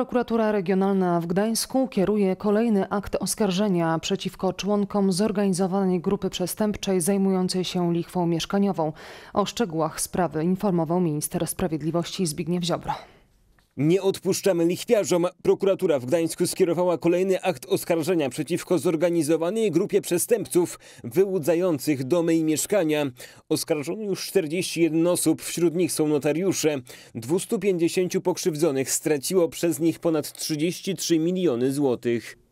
Prokuratura Regionalna w Gdańsku kieruje kolejny akt oskarżenia przeciwko członkom zorganizowanej grupy przestępczej zajmującej się lichwą mieszkaniową. O szczegółach sprawy informował minister sprawiedliwości Zbigniew Ziobro. Nie odpuszczamy lichwiarzom. Prokuratura w Gdańsku skierowała kolejny akt oskarżenia przeciwko zorganizowanej grupie przestępców wyłudzających domy i mieszkania. Oskarżono już 41 osób, wśród nich są notariusze. 250 pokrzywdzonych straciło przez nich ponad 33 miliony złotych.